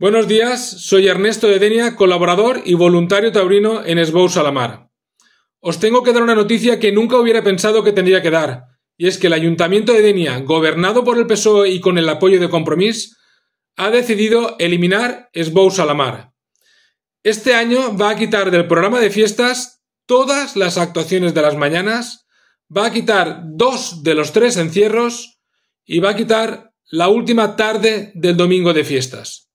Buenos días, soy Ernesto de Denia, colaborador y voluntario taurino en la Salamar. Os tengo que dar una noticia que nunca hubiera pensado que tendría que dar, y es que el Ayuntamiento de Denia, gobernado por el PSOE y con el apoyo de Compromís, ha decidido eliminar la Salamar. Este año va a quitar del programa de fiestas todas las actuaciones de las mañanas, va a quitar dos de los tres encierros y va a quitar la última tarde del domingo de fiestas.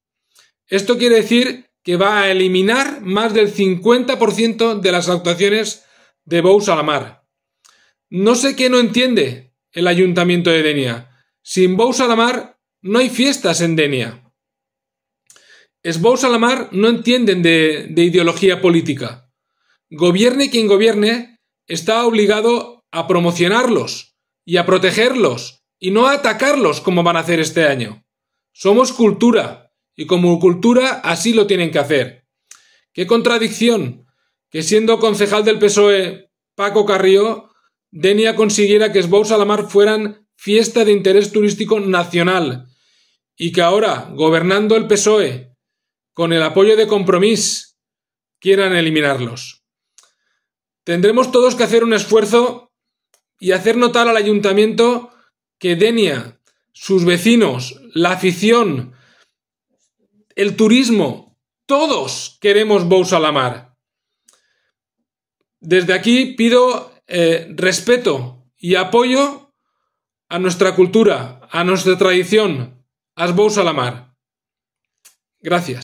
Esto quiere decir que va a eliminar más del 50% de las actuaciones de Bous a la mar. No sé qué no entiende el ayuntamiento de Denia. Sin Bous a la mar no hay fiestas en Denia. Es a la mar no entienden de, de ideología política. Gobierne quien gobierne, está obligado a promocionarlos y a protegerlos y no a atacarlos como van a hacer este año. Somos cultura, y como cultura así lo tienen que hacer. Qué contradicción que siendo concejal del PSOE Paco Carrió, Denia consiguiera que Sbou Salamar fueran fiesta de interés turístico nacional y que ahora, gobernando el PSOE, con el apoyo de Compromís, quieran eliminarlos. Tendremos todos que hacer un esfuerzo y hacer notar al ayuntamiento que Denia, sus vecinos, la afición, el turismo. Todos queremos Bous la mar. Desde aquí pido eh, respeto y apoyo a nuestra cultura, a nuestra tradición, a Bous la mar. Gracias.